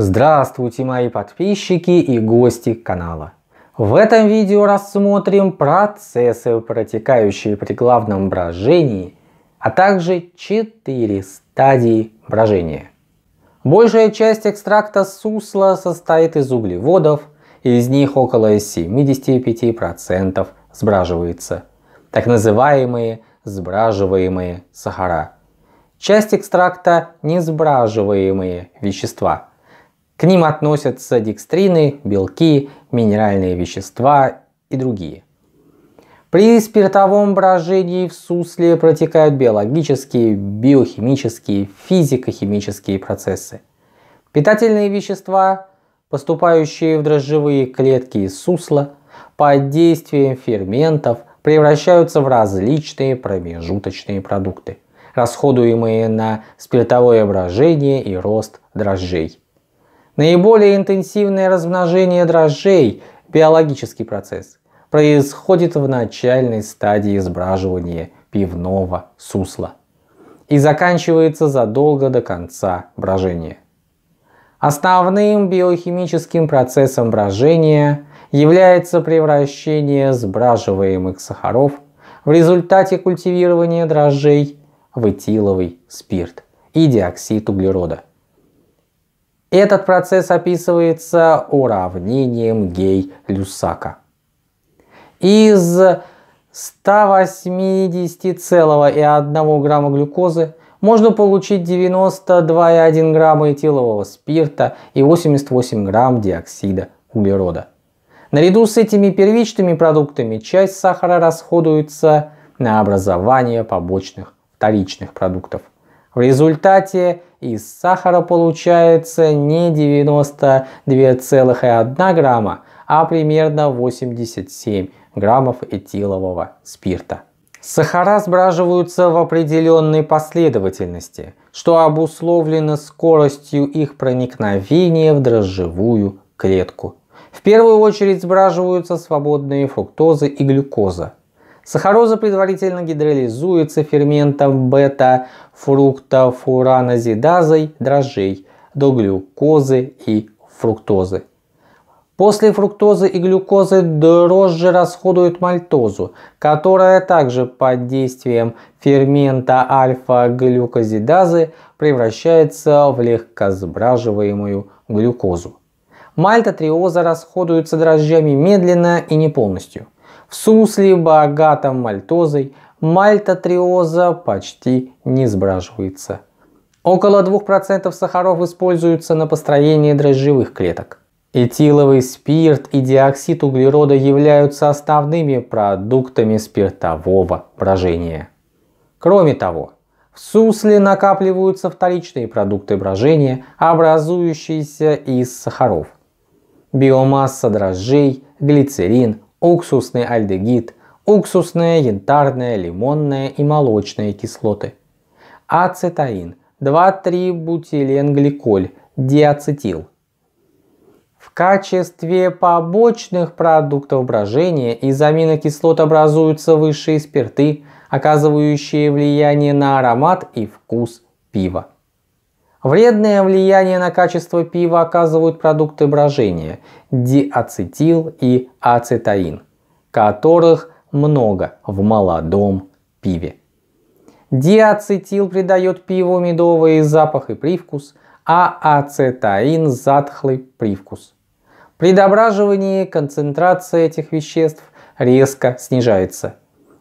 Здравствуйте мои подписчики и гости канала. В этом видео рассмотрим процессы, протекающие при главном брожении, а также 4 стадии брожения. Большая часть экстракта сусла состоит из углеводов, и из них около 75% сбраживается, так называемые сбраживаемые сахара. Часть экстракта – несбраживаемые вещества – к ним относятся декстрины, белки, минеральные вещества и другие. При спиртовом брожении в сусле протекают биологические, биохимические, физико-химические процессы. Питательные вещества, поступающие в дрожжевые клетки из сусла, под действием ферментов превращаются в различные промежуточные продукты, расходуемые на спиртовое брожение и рост дрожжей. Наиболее интенсивное размножение дрожжей – биологический процесс – происходит в начальной стадии сбраживания пивного сусла и заканчивается задолго до конца брожения. Основным биохимическим процессом брожения является превращение сбраживаемых сахаров в результате культивирования дрожжей в этиловый спирт и диоксид углерода. Этот процесс описывается уравнением Гей-Люсака. Из 180,1 грамма глюкозы можно получить 92,1 грамма этилового спирта и 88 грамм диоксида углерода. Наряду с этими первичными продуктами часть сахара расходуется на образование побочных вторичных продуктов – в результате из сахара получается не 92,1 грамма, а примерно 87 граммов этилового спирта. Сахара сбраживаются в определенной последовательности, что обусловлено скоростью их проникновения в дрожжевую клетку. В первую очередь сбраживаются свободные фруктозы и глюкоза, Сахароза предварительно гидролизуется ферментом бета-фруктофуранозидазой дрожжей до глюкозы и фруктозы. После фруктозы и глюкозы дрожжи расходуют мальтозу, которая также под действием фермента альфа-глюкозидазы превращается в легкосбраживаемую глюкозу. Мальтотриоза расходуется дрожжами медленно и не полностью – в сусле богата мальтозой, мальтотриоза почти не сбраживается. Около 2% сахаров используются на построение дрожжевых клеток. Этиловый спирт и диоксид углерода являются основными продуктами спиртового брожения. Кроме того, в сусле накапливаются вторичные продукты брожения, образующиеся из сахаров. Биомасса дрожжей, глицерин, уксусный альдегид, уксусные, янтарные, лимонные и молочные кислоты. Ацетаин 2,3-бутиленгликоль, диацетил. В качестве побочных продуктов брожения из аминокислот образуются высшие спирты, оказывающие влияние на аромат и вкус пива. Вредное влияние на качество пива оказывают продукты брожения – диацетил и ацетаин, которых много в молодом пиве. Диацетил придает пиву медовый запах и привкус, а ацетаин – затхлый привкус. При дображивании концентрация этих веществ резко снижается.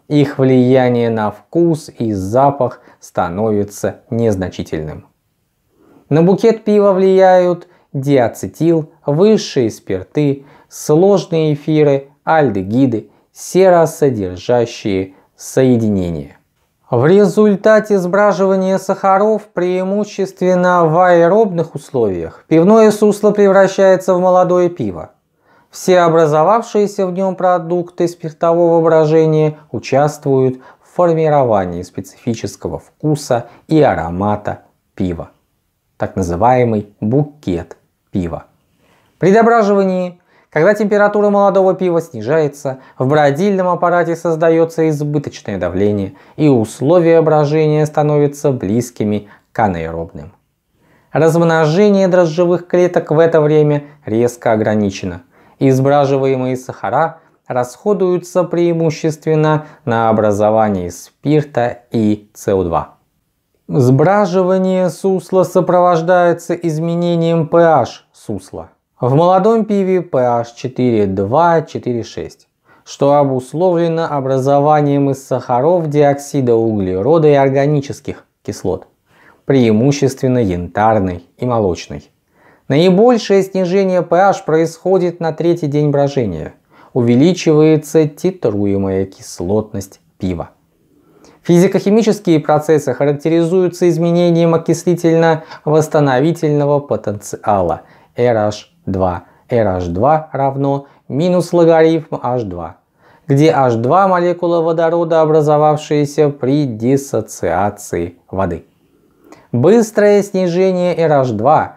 Их влияние на вкус и запах становится незначительным. На букет пива влияют диацетил, высшие спирты, сложные эфиры, альдегиды, серосодержащие соединения. В результате сбраживания сахаров преимущественно в аэробных условиях пивное сусло превращается в молодое пиво. Все образовавшиеся в нем продукты спиртового брожения участвуют в формировании специфического вкуса и аромата пива так называемый букет пива. При дображивании, когда температура молодого пива снижается, в бродильном аппарате создается избыточное давление, и условия брожения становятся близкими к анаэробным. Размножение дрожжевых клеток в это время резко ограничено. Избраживаемые сахара расходуются преимущественно на образование спирта и СО2. Сбраживание сусла сопровождается изменением pH сусла. В молодом пиве pH 4,2-4,6, что обусловлено образованием из сахаров диоксида углерода и органических кислот, преимущественно янтарной и молочной. Наибольшее снижение pH происходит на третий день брожения. Увеличивается титруемая кислотность пива. Физико-химические процессы характеризуются изменением окислительно-восстановительного потенциала RH2. RH2 равно минус логарифм H2, где H2 молекула водорода, образовавшаяся при диссоциации воды. Быстрое снижение RH2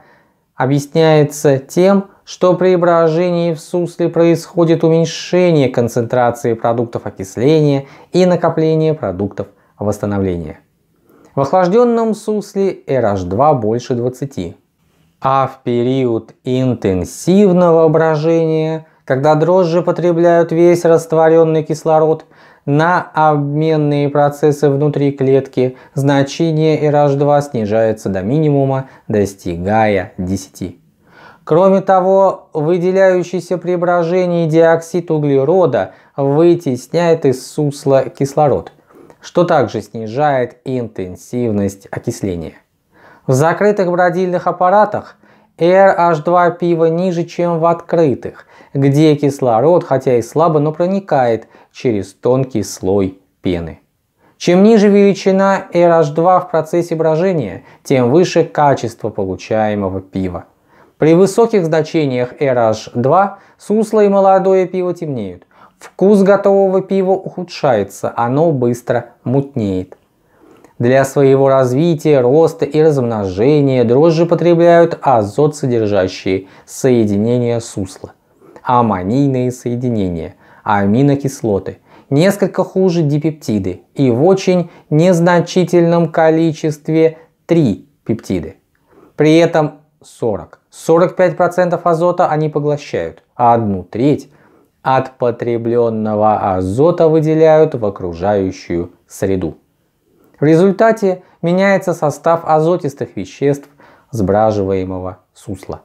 объясняется тем, что при брожении в сусле происходит уменьшение концентрации продуктов окисления и накопление продуктов восстановления. В охлажденном сусле RH2 больше 20, а в период интенсивного брожения, когда дрожжи потребляют весь растворенный кислород, на обменные процессы внутри клетки значение RH2 снижается до минимума, достигая 10. Кроме того, выделяющийся при брожении диоксид углерода вытесняет из сусла кислород – что также снижает интенсивность окисления. В закрытых бродильных аппаратах RH2 пива ниже, чем в открытых, где кислород, хотя и слабо, но проникает через тонкий слой пены. Чем ниже величина RH2 в процессе брожения, тем выше качество получаемого пива. При высоких значениях RH2 сусло и молодое пиво темнеют. Вкус готового пива ухудшается, оно быстро мутнеет. Для своего развития, роста и размножения дрожжи потребляют азот, содержащие соединения сусла, аммонийные соединения, аминокислоты, несколько хуже дипептиды и в очень незначительном количестве 3 пептиды. При этом 40. 45% азота они поглощают, а одну треть от потребленного азота выделяют в окружающую среду. В результате меняется состав азотистых веществ сбраживаемого сусла.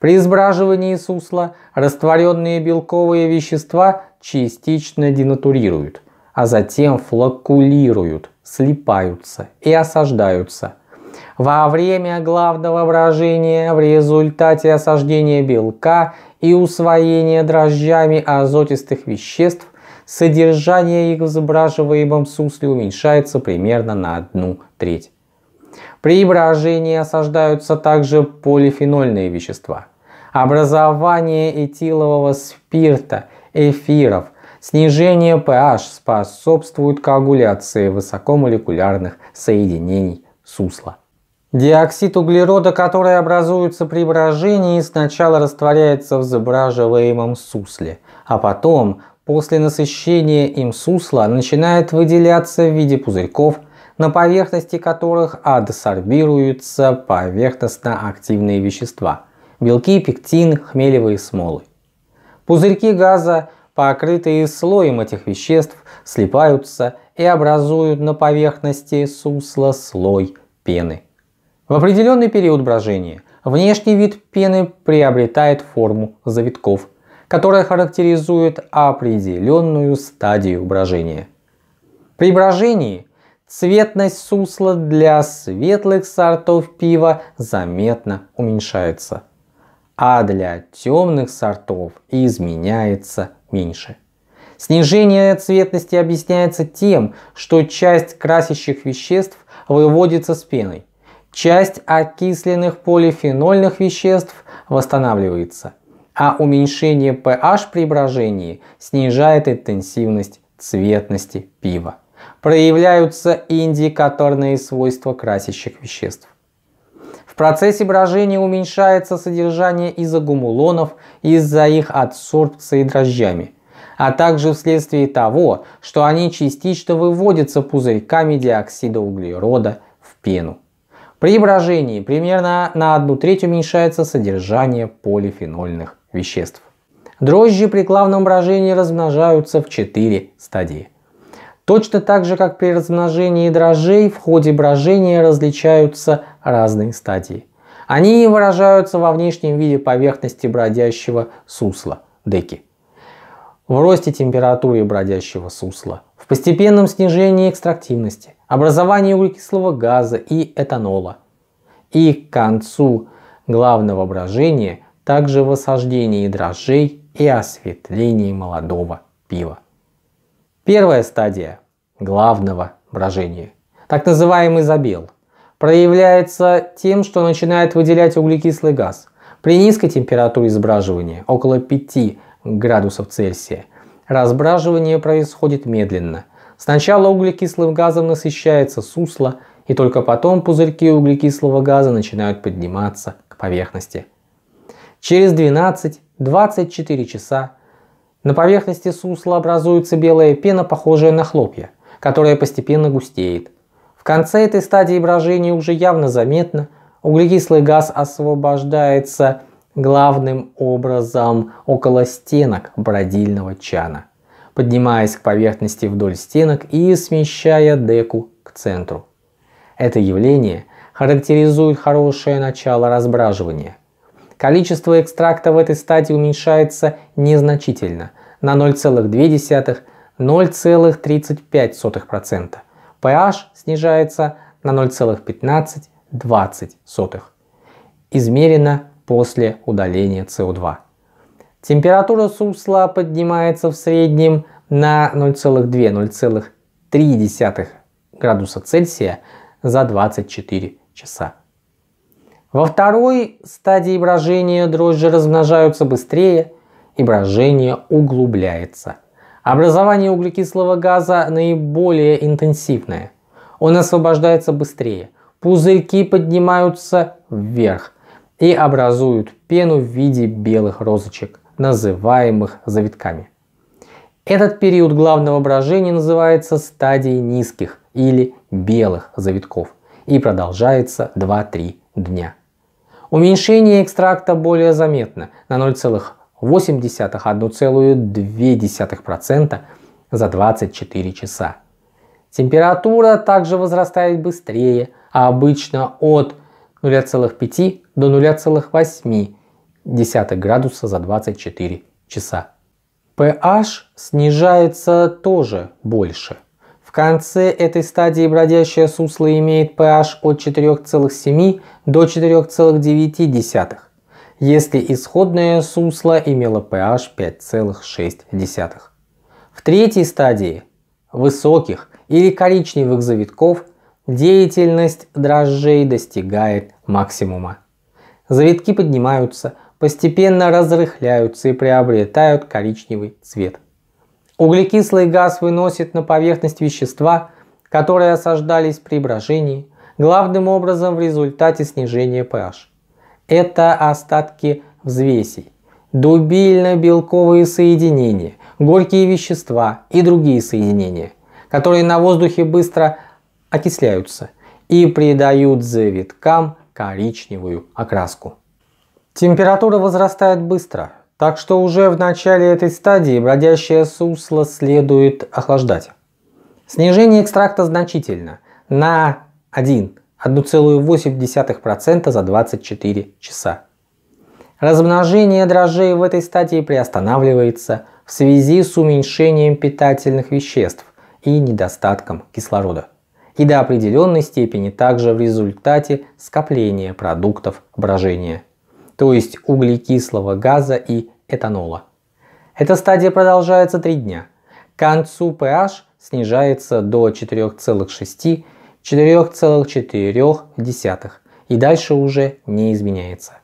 При сбраживании сусла растворенные белковые вещества частично денатурируют, а затем флокулируют, слипаются и осаждаются. Во время главного брожения в результате осаждения белка и усвоение дрожжами азотистых веществ, содержание их в сбраживаемом сусле уменьшается примерно на одну треть. При брожении осаждаются также полифенольные вещества. Образование этилового спирта, эфиров, снижение pH способствует коагуляции высокомолекулярных соединений сусла. Диоксид углерода, который образуется при брожении, сначала растворяется в забраживаемом сусле, а потом, после насыщения им сусла, начинает выделяться в виде пузырьков, на поверхности которых адсорбируются поверхностно-активные вещества – белки, пектин, хмелевые смолы. Пузырьки газа, покрытые слоем этих веществ, слипаются и образуют на поверхности сусла слой пены – в определенный период брожения внешний вид пены приобретает форму завитков, которая характеризует определенную стадию брожения. При брожении цветность сусла для светлых сортов пива заметно уменьшается, а для темных сортов изменяется меньше. Снижение цветности объясняется тем, что часть красящих веществ выводится с пеной, часть окисленных полифенольных веществ восстанавливается, а уменьшение pH при брожении снижает интенсивность цветности пива. Проявляются индикаторные свойства красящих веществ. В процессе брожения уменьшается содержание изогумулонов из-за их адсорбции дрожжами, а также вследствие того, что они частично выводятся пузырьками диоксида углерода в пену. При брожении примерно на одну треть уменьшается содержание полифенольных веществ. Дрожжи при главном брожении размножаются в 4 стадии. Точно так же, как при размножении дрожжей, в ходе брожения различаются разные стадии. Они выражаются во внешнем виде поверхности бродящего сусла – деки, в росте температуры бродящего сусла, постепенном снижении экстрактивности, образовании углекислого газа и этанола. И к концу главного брожения также в осаждении дрожжей и осветлении молодого пива. Первая стадия главного брожения, так называемый забел, проявляется тем, что начинает выделять углекислый газ. При низкой температуре сбраживания, около 5 градусов Цельсия – Разбраживание происходит медленно. Сначала углекислым газом насыщается сусло, и только потом пузырьки углекислого газа начинают подниматься к поверхности. Через 12-24 часа на поверхности сусла образуется белая пена, похожая на хлопья, которая постепенно густеет. В конце этой стадии брожения уже явно заметно, углекислый газ освобождается главным образом около стенок бродильного чана, поднимаясь к поверхности вдоль стенок и смещая деку к центру. Это явление характеризует хорошее начало разбраживания. Количество экстракта в этой стадии уменьшается незначительно на 0,2-0,35%. pH снижается на 0,15-20. Измерено после удаления СО2. Температура сусла поднимается в среднем на 0,2-0,3 градуса Цельсия за 24 часа. Во второй стадии брожения дрожжи размножаются быстрее и брожение углубляется. Образование углекислого газа наиболее интенсивное. Он освобождается быстрее. Пузырьки поднимаются вверх, и образуют пену в виде белых розочек, называемых завитками. Этот период главного брожения называется стадией низких или белых завитков и продолжается 2-3 дня. Уменьшение экстракта более заметно на 0,8-1,2% за 24 часа. Температура также возрастает быстрее, а обычно от 0,5 до 0,8 градуса за 24 часа. pH снижается тоже больше. В конце этой стадии бродящее сусло имеет pH от 4,7 до 4,9, если исходное сусло имело pH 5,6. В третьей стадии высоких или коричневых завитков деятельность дрожжей достигает максимума. Завитки поднимаются, постепенно разрыхляются и приобретают коричневый цвет. Углекислый газ выносит на поверхность вещества, которые осаждались при брожении, главным образом в результате снижения pH. Это остатки взвесей, дубильно-белковые соединения, горькие вещества и другие соединения, которые на воздухе быстро окисляются и придают завиткам коричневую окраску. Температура возрастает быстро, так что уже в начале этой стадии бродящее сусло следует охлаждать. Снижение экстракта значительно, на 1, 1,8% за 24 часа. Размножение дрожжей в этой стадии приостанавливается в связи с уменьшением питательных веществ и недостатком кислорода и до определенной степени также в результате скопления продуктов брожения, то есть углекислого газа и этанола. Эта стадия продолжается 3 дня. К концу pH снижается до 4,6-4,4 и дальше уже не изменяется.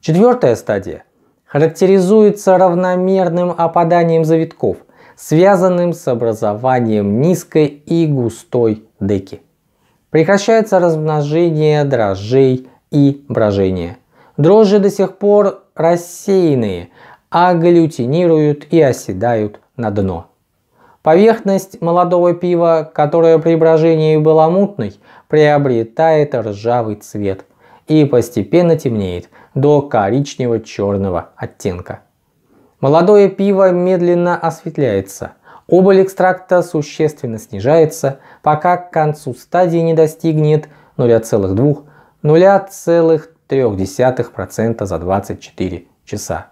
Четвертая стадия характеризуется равномерным опаданием завитков, связанным с образованием низкой и густой деки. Прекращается размножение дрожжей и брожение. Дрожжи до сих пор рассеянные, агглютинируют и оседают на дно. Поверхность молодого пива, которая при брожении была мутной, приобретает ржавый цвет и постепенно темнеет до коричнево-черного оттенка. Молодое пиво медленно осветляется – Убыль экстракта существенно снижается, пока к концу стадии не достигнет 0,2-0,3% за 24 часа.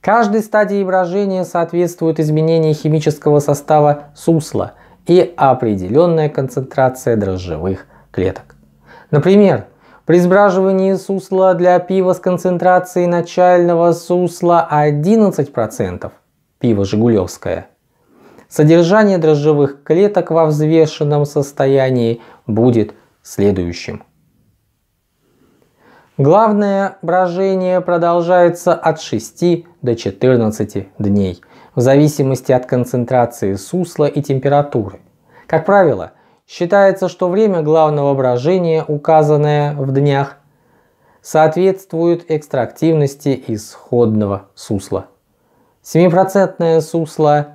Каждой стадии брожения соответствует изменение химического состава сусла и определенная концентрация дрожжевых клеток. Например, при сбраживании сусла для пива с концентрацией начального сусла 11%, пиво «Жигулевское», Содержание дрожжевых клеток во взвешенном состоянии будет следующим. Главное брожение продолжается от 6 до 14 дней, в зависимости от концентрации сусла и температуры. Как правило, считается, что время главного брожения, указанное в днях, соответствует экстрактивности исходного сусла. 7% сусло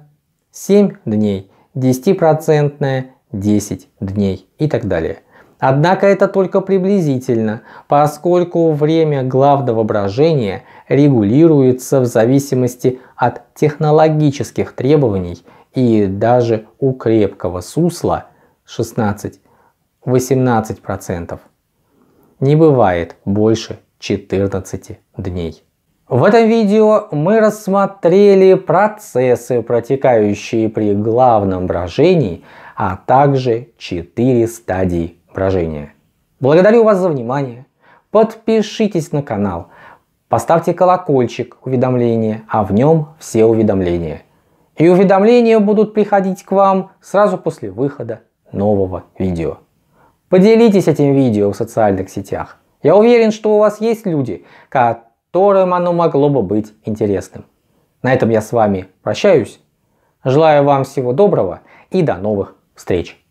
7 дней, 10%, 10 дней и так далее. Однако это только приблизительно, поскольку время главного брожения регулируется в зависимости от технологических требований и даже у крепкого сусла 16-18% не бывает больше 14 дней. В этом видео мы рассмотрели процессы, протекающие при главном брожении, а также 4 стадии брожения. Благодарю вас за внимание. Подпишитесь на канал, поставьте колокольчик уведомления, а в нем все уведомления. И уведомления будут приходить к вам сразу после выхода нового видео. Поделитесь этим видео в социальных сетях. Я уверен, что у вас есть люди, которые которым оно могло бы быть интересным. На этом я с вами прощаюсь. Желаю вам всего доброго и до новых встреч!